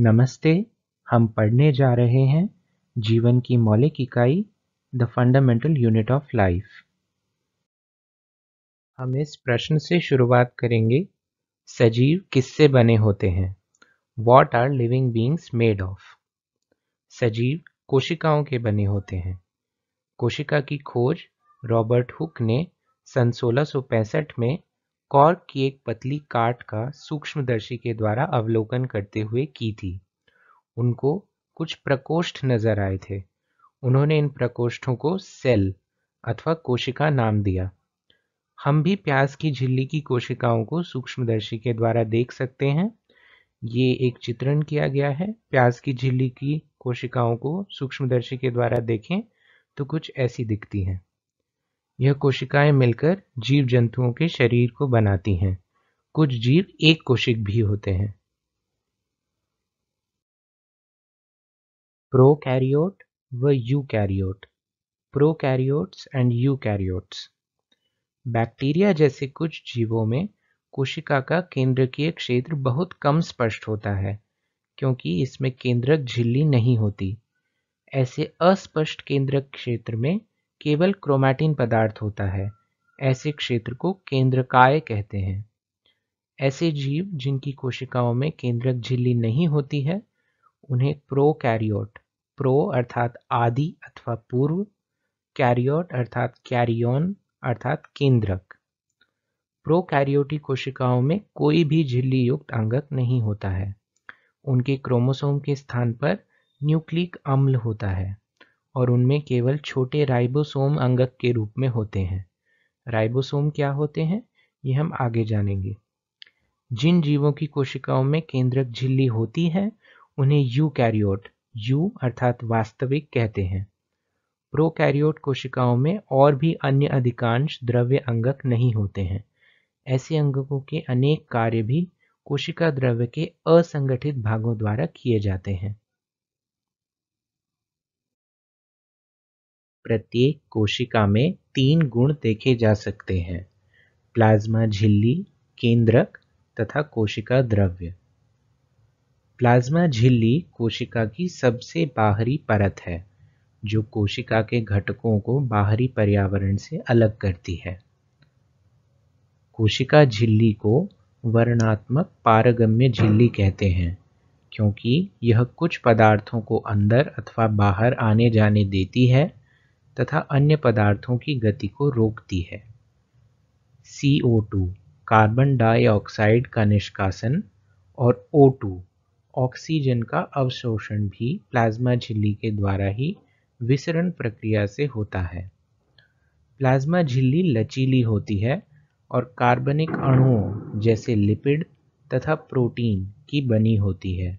नमस्ते हम पढ़ने जा रहे हैं जीवन की मौलिक इकाई the fundamental unit of life हम इस प्रश्न से शुरुआत करेंगे सजीव किससे बने होते हैं what are living beings made of सजीव कोशिकाओं के बने होते हैं कोशिका की खोज रॉबर्ट हुक ने सन सोलह में कॉर्क की एक पतली काट का सूक्ष्मदर्शी के द्वारा अवलोकन करते हुए की थी उनको कुछ प्रकोष्ठ नजर आए थे उन्होंने इन प्रकोष्ठों को सेल अथवा कोशिका नाम दिया हम भी प्याज की झिल्ली की कोशिकाओं को सूक्ष्मदर्शी के द्वारा देख सकते हैं ये एक चित्रण किया गया है प्याज की झिल्ली की कोशिकाओं को सूक्ष्मदर्शी के द्वारा देखें तो कुछ ऐसी दिखती हैं यह कोशिकाएं मिलकर जीव जंतुओं के शरीर को बनाती हैं कुछ जीव एक कोशिक भी होते हैं प्रो कैरियोट व eukaryote prokaryotes and eukaryotes bacteria जैसे कुछ जीवों में कोशिका का केंद्रकीय क्षेत्र बहुत कम स्पष्ट होता है क्योंकि इसमें केंद्रक झिल्ली नहीं होती ऐसे अस्पष्ट केंद्रक क्षेत्र में केवल क्रोमैटिन पदार्थ होता है ऐसे क्षेत्र को केंद्रकाय कहते हैं ऐसे जीव जिनकी कोशिकाओं में केंद्रक झिल्ली नहीं होती है उन्हें प्रोकैरियोट प्रो अर्थात आदि अथवा पूर्व कैरियोट अर्थात कैरियोन अर्थात केंद्रक प्रोकैरियोटी कोशिकाओं में कोई भी झिल्ली युक्त अंगक नहीं होता है उनके क्रोमोसोम के स्थान पर न्यूक्लिक अम्ल होता है और उनमें केवल छोटे राइबोसोम अंगक के रूप में होते हैं राइबोसोम क्या होते हैं ये हम आगे जानेंगे जिन जीवों की कोशिकाओं में केंद्रक झिल्ली होती है उन्हें यूकैरियोट यू अर्थात वास्तविक कहते हैं प्रोकैरियोट कोशिकाओं में और भी अन्य अधिकांश द्रव्य अंगक नहीं होते हैं ऐसे अंगकों के अनेक कार्य भी कोशिका द्रव्य के असंगठित भागों द्वारा किए जाते हैं प्रत्येक कोशिका में तीन गुण देखे जा सकते हैं प्लाज्मा झिल्ली केंद्रक तथा कोशिका द्रव्य प्लाज्मा झिल्ली कोशिका की सबसे बाहरी परत है जो कोशिका के घटकों को बाहरी पर्यावरण से अलग करती है कोशिका झिल्ली को वर्णात्मक पारगम्य झिल्ली कहते हैं क्योंकि यह कुछ पदार्थों को अंदर अथवा बाहर आने जाने देती है तथा अन्य पदार्थों की गति को रोकती है CO2 कार्बन डाइऑक्साइड का निष्कासन और O2 ऑक्सीजन का अवशोषण भी प्लाज्मा झिल्ली के द्वारा ही विसरण प्रक्रिया से होता है प्लाज्मा झिल्ली लचीली होती है और कार्बनिक अणुओं जैसे लिपिड तथा प्रोटीन की बनी होती है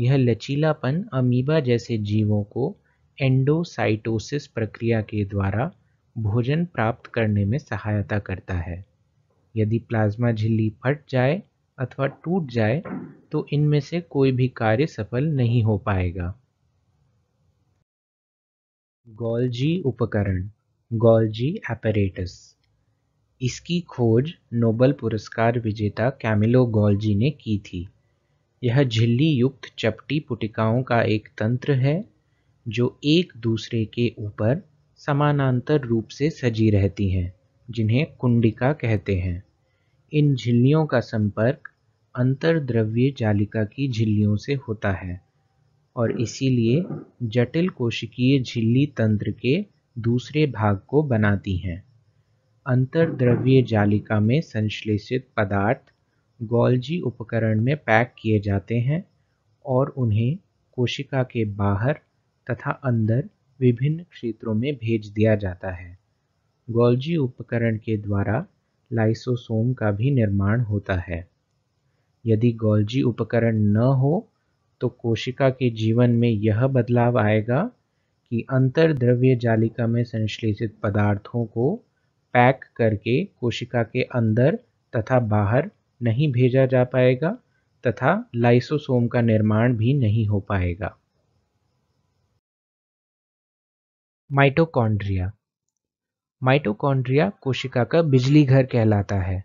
यह लचीलापन अमीबा जैसे जीवों को एंडोसाइटोसिस प्रक्रिया के द्वारा भोजन प्राप्त करने में सहायता करता है यदि प्लाज्मा झिल्ली फट जाए अथवा टूट जाए तो इनमें से कोई भी कार्य सफल नहीं हो पाएगा गोल्जी उपकरण गोल्जी एपरेटस इसकी खोज नोबल पुरस्कार विजेता कैमिलो गोल्जी ने की थी यह झिल्ली युक्त चपटी पुटिकाओं का एक तंत्र है जो एक दूसरे के ऊपर समानांतर रूप से सजी रहती हैं जिन्हें कुंडिका कहते हैं इन झिल्लियों का संपर्क अंतरद्रव्य जालिका की झिल्लियों से होता है और इसीलिए जटिल कोशिकीय झिल्ली तंत्र के दूसरे भाग को बनाती हैं अंतर्द्रव्य जालिका में संश्लेषित पदार्थ गोल्जी उपकरण में पैक किए जाते हैं और उन्हें कोशिका के बाहर तथा अंदर विभिन्न क्षेत्रों में भेज दिया जाता है गोल्जी उपकरण के द्वारा लाइसोसोम का भी निर्माण होता है यदि गोल्जी उपकरण न हो तो कोशिका के जीवन में यह बदलाव आएगा कि अंतर द्रव्य जालिका में संश्लेषित पदार्थों को पैक करके कोशिका के अंदर तथा बाहर नहीं भेजा जा पाएगा तथा लाइसोसोम का निर्माण भी नहीं हो पाएगा माइटोकॉन्ड्रिया माइटोकॉन्ड्रिया कोशिका का बिजली घर कहलाता है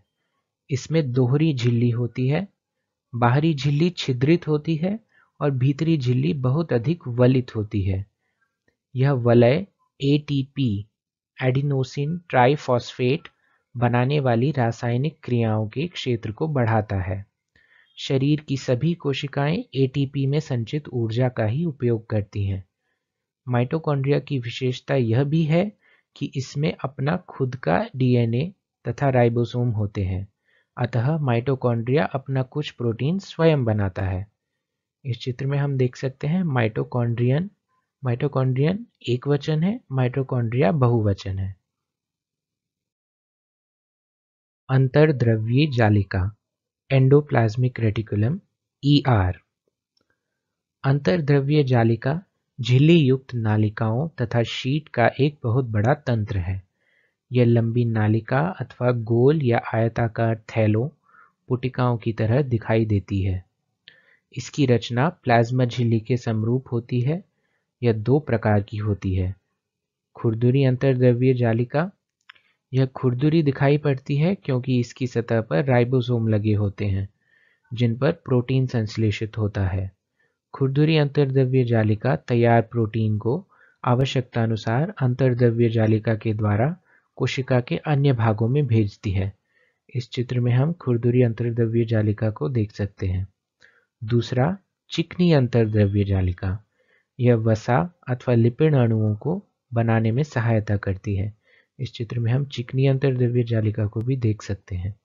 इसमें दोहरी झिल्ली होती है बाहरी झिल्ली छिद्रित होती है और भीतरी झिल्ली बहुत अधिक वलित होती है यह वलय एटीपी एडिनोसिन ट्राइफॉस्फेट बनाने वाली रासायनिक क्रियाओं के क्षेत्र को बढ़ाता है शरीर की सभी कोशिकाएं एटीपी में संचित ऊर्जा का ही उपयोग करती हैं माइटोकॉन्ड्रिया की विशेषता यह भी है कि इसमें अपना खुद का डीएनए तथा राइबोसोम होते हैं अतः माइटोकॉन्ड्रिया अपना कुछ प्रोटीन स्वयं बनाता है इस चित्र में हम देख सकते हैं माइटोकॉन्ड्रियन माइटोकॉन्ड्रियन एक वचन है माइटोकॉन्ड्रिया बहुवचन है अंतरद्रव्य जालिका endoplasmic reticulum E e R अंतरद्रव्य जालिका झिल्ली युक्त नालिकाओं तथा शीट का एक बहुत बड़ा तंत्र है यह लंबी नालिका अथवा गोल या आयताकार थैलों पुटिकाओं की तरह दिखाई देती है इसकी रचना प्लाज्मा झिल्ली के समरूप होती है यह दो प्रकार की होती है खुरदुरी अंतर्द्रव्य जालिका यह खुरदुरी दिखाई पड़ती है क्योंकि इसकी सतह पर राइबोसोम लगे होते हैं जिन पर प्रोटीन संश्लेषित होता है खुरदुरी अंतर्द्रव्य जालिका तैयार प्रोटीन को आवश्यकतानुसार अंतर्द्रव्य जालिका के द्वारा कोशिका के अन्य भागों में भेजती है इस चित्र में हम खुरदुरी अंतर्द्रव्य जालिका को देख सकते हैं दूसरा चिकनी अंतर्द्रव्य जालिका यह वसा अथवा लिपिड अणुओं को बनाने में सहायता करती है इस चित्र में हम चिकनी अंतर्द्रव्य जालिका को भी देख सकते हैं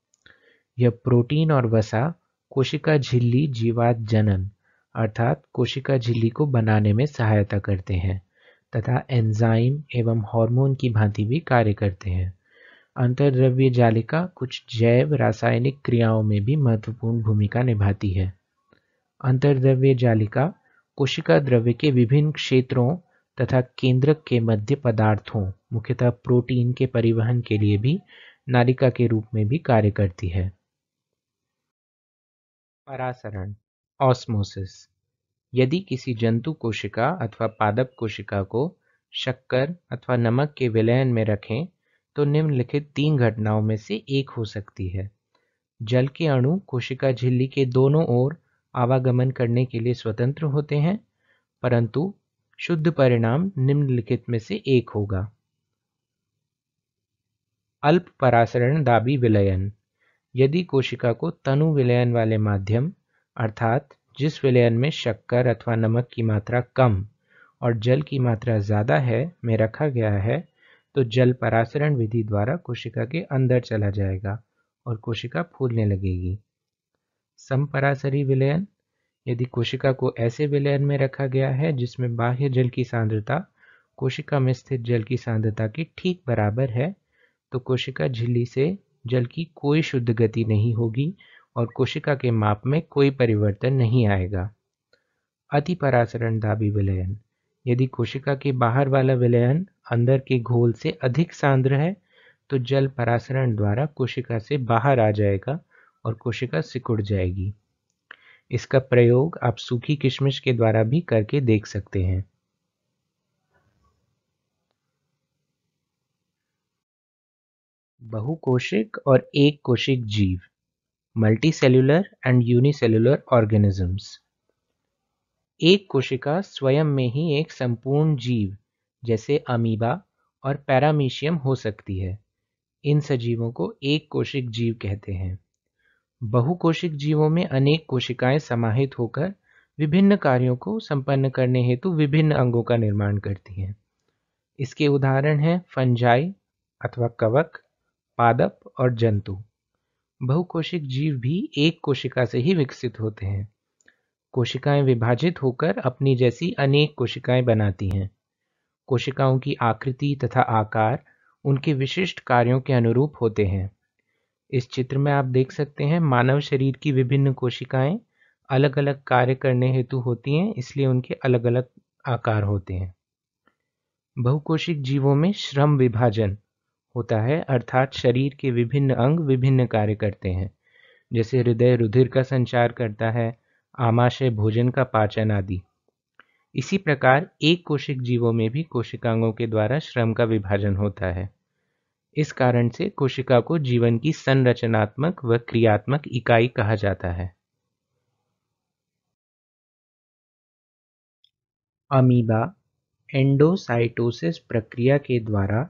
यह प्रोटीन और वसा कोशिका झिल्ली जीवात जनन अर्थात कोशिका झिल्ली को बनाने में सहायता करते हैं तथा एंजाइम एवं हार्मोन की भांति भी कार्य करते हैं अंतर्द्रव्य जालिका कुछ जैव रासायनिक क्रियाओं में भी महत्वपूर्ण भूमिका निभाती है अंतर्द्रव्य जालिका कोशिका द्रव्य के विभिन्न क्षेत्रों तथा केंद्रक के मध्य पदार्थों मुख्यतः प्रोटीन के परिवहन के लिए भी नालिका के रूप में भी कार्य करती है परासरण ऑस्मोसिस यदि किसी जंतु कोशिका अथवा पादप कोशिका को शक्कर अथवा नमक के विलयन में रखें तो निम्नलिखित तीन घटनाओं में से एक हो सकती है जल के अणु कोशिका झिल्ली के दोनों ओर आवागमन करने के लिए स्वतंत्र होते हैं परंतु शुद्ध परिणाम निम्नलिखित में से एक होगा अल्प परासरण दाबी विलयन यदि कोशिका को तनु विलयन वाले माध्यम अर्थात जिस विलयन में शक्कर अथवा नमक की मात्रा कम और जल की मात्रा ज़्यादा है में रखा गया है तो जल परासरण विधि द्वारा कोशिका के अंदर चला जाएगा और कोशिका फूलने लगेगी समपरासरी विलयन यदि कोशिका को ऐसे विलयन में रखा गया है जिसमें बाह्य जल की सांद्रता कोशिका में स्थित जल की सांद्रता के ठीक बराबर है तो कोशिका झिल्ली से जल की कोई शुद्ध गति नहीं होगी और कोशिका के माप में कोई परिवर्तन नहीं आएगा अति परासरण दाबी विलयन यदि कोशिका के बाहर वाला विलयन अंदर के घोल से अधिक सांद्र है तो जल परासरण द्वारा कोशिका से बाहर आ जाएगा और कोशिका सिकुड़ जाएगी इसका प्रयोग आप सूखी किशमिश के द्वारा भी करके देख सकते हैं बहुकोशिक और एक कोशिक जीव मल्टीसेलुलर एंड यूनिसेल्युलर ऑर्गेनिजम्स एक कोशिका स्वयं में ही एक संपूर्ण जीव जैसे अमीबा और पैरामीशियम हो सकती है इन सजीवों को एक कोशिक जीव कहते हैं बहुकोशिक जीवों में अनेक कोशिकाएं समाहित होकर विभिन्न कार्यों को संपन्न करने हेतु विभिन्न अंगों का निर्माण करती हैं इसके उदाहरण हैं फंजाई अथवा कवक पादप और जंतु बहुकोशिक जीव भी एक कोशिका से ही विकसित होते हैं कोशिकाएं विभाजित होकर अपनी जैसी अनेक कोशिकाएं बनाती हैं कोशिकाओं की आकृति तथा आकार उनके विशिष्ट कार्यों के अनुरूप होते हैं इस चित्र में आप देख सकते हैं मानव शरीर की विभिन्न कोशिकाएं अलग अलग कार्य करने हेतु होती हैं इसलिए उनके अलग अलग आकार होते हैं बहुकोशिक जीवों में श्रम विभाजन होता है अर्थात शरीर के विभिन्न अंग विभिन्न कार्य करते हैं जैसे हृदय रुधिर का संचार करता है आमाशय भोजन का पाचन आदि इसी प्रकार एक कोशिक जीवों में भी कोशिकांगों के द्वारा श्रम का विभाजन होता है इस कारण से कोशिका को जीवन की संरचनात्मक व क्रियात्मक इकाई कहा जाता है अमीबा एंडोसाइटोसिस प्रक्रिया के द्वारा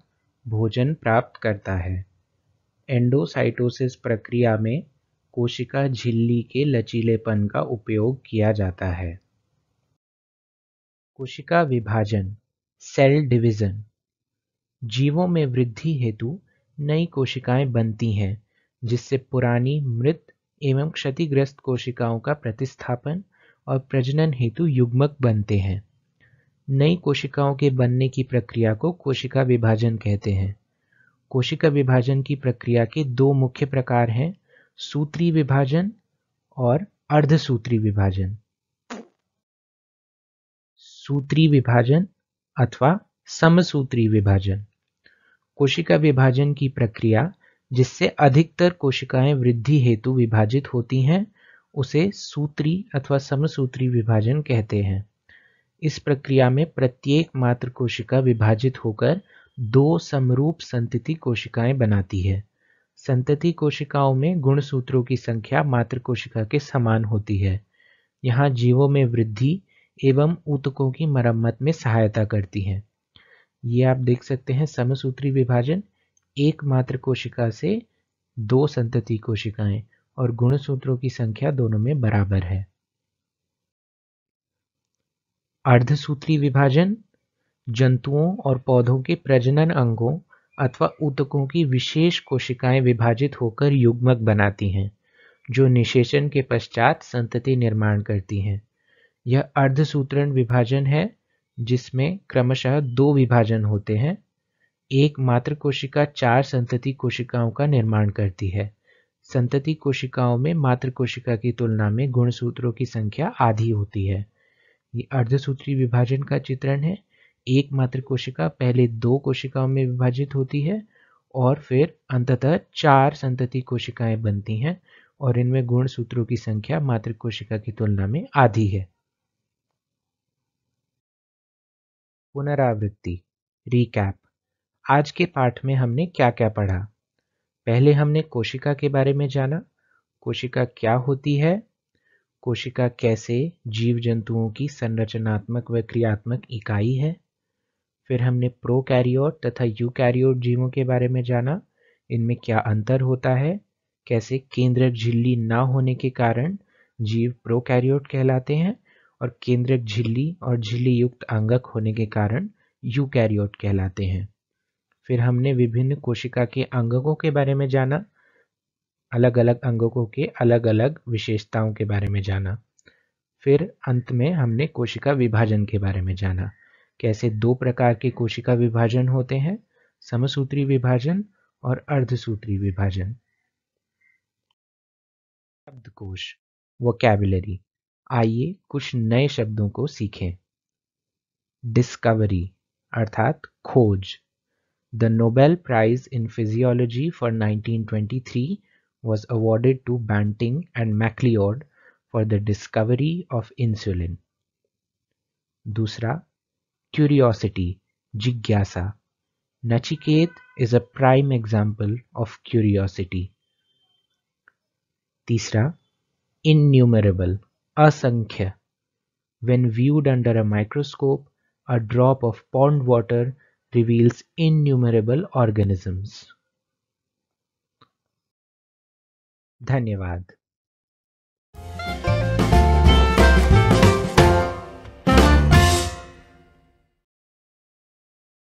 भोजन प्राप्त करता है एंडोसाइटोसिस प्रक्रिया में कोशिका झिल्ली के लचीलेपन का उपयोग किया जाता है कोशिका विभाजन सेल डिवीज़न जीवों में वृद्धि हेतु नई कोशिकाएं बनती हैं जिससे पुरानी मृत एवं क्षतिग्रस्त कोशिकाओं का प्रतिस्थापन और प्रजनन हेतु युग्मक बनते हैं नई कोशिकाओं के बनने की प्रक्रिया को कोशिका विभाजन कहते हैं कोशिका विभाजन की प्रक्रिया के दो मुख्य प्रकार हैं सूत्री विभाजन और अर्धसूत्री विभाजन सूत्री विभाजन अथवा समसूत्री विभाजन कोशिका विभाजन की प्रक्रिया जिससे अधिकतर कोशिकाएं वृद्धि हेतु विभाजित होती हैं उसे सूत्री अथवा समसूत्री विभाजन कहते हैं इस प्रक्रिया में प्रत्येक मात्र कोशिका विभाजित होकर दो समरूप संतति कोशिकाएं बनाती है संतति कोशिकाओं में गुणसूत्रों की संख्या मात्र कोशिका के समान होती है यहाँ जीवों में वृद्धि एवं ऊतकों की मरम्मत में सहायता करती है ये आप देख सकते हैं समसूत्री विभाजन एक मात्र कोशिका से दो संतति कोशिकाएं और गुणसूत्रों की संख्या दोनों में बराबर है अर्धसूत्री विभाजन जंतुओं और पौधों के प्रजनन अंगों अथवा ऊतकों की विशेष कोशिकाएं विभाजित होकर युग्मक बनाती हैं जो निषेचन के पश्चात संतति निर्माण करती हैं यह अर्धसूत्रण विभाजन है जिसमें क्रमशः दो विभाजन होते हैं एक मात्र कोशिका चार संतति कोशिकाओं का निर्माण करती है संतति कोशिकाओं में मात्र कोशिका की तुलना में गुणसूत्रों की संख्या आधी होती है ये अर्धसूत्री विभाजन का चित्रण है एकमात्र कोशिका पहले दो कोशिकाओं में विभाजित होती है और फिर अंततः चार संतति कोशिकाएं बनती हैं और इनमें गुण सूत्रों की संख्या मात्र कोशिका की तुलना में आधी है पुनरावृत्ति रिकैप आज के पाठ में हमने क्या क्या पढ़ा पहले हमने कोशिका के बारे में जाना कोशिका क्या होती है कोशिका कैसे जीव जंतुओं की संरचनात्मक व क्रियात्मक इकाई है फिर हमने प्रोकैरियोट तथा यूकैरियोट जीवों के बारे में जाना इनमें क्या अंतर होता है कैसे केंद्रक झिल्ली ना होने के कारण जीव प्रोकैरियोट कहलाते हैं और केंद्रक झिल्ली और झिल्ली युक्त अंगक होने के कारण यूकैरियोट कहलाते हैं फिर हमने विभिन्न कोशिका के अंगकों के बारे में जाना अलग अलग अंगकों के अलग अलग विशेषताओं के बारे में जाना फिर अंत में हमने कोशिका विभाजन के बारे में जाना कैसे दो प्रकार के कोशिका विभाजन होते हैं समसूत्री विभाजन और अर्धसूत्री विभाजन शब्दकोश वोकेबलरी आइए कुछ नए शब्दों को सीखें डिस्कवरी अर्थात खोज the Nobel prize in physiology for 1923 was awarded to Banting and MacLeod for the discovery of insulin. Dusra, curiosity, jigyasa, Nachiket is a prime example of curiosity. Tisra, innumerable, asankhya. When viewed under a microscope, a drop of pond water reveals innumerable organisms. धन्यवाद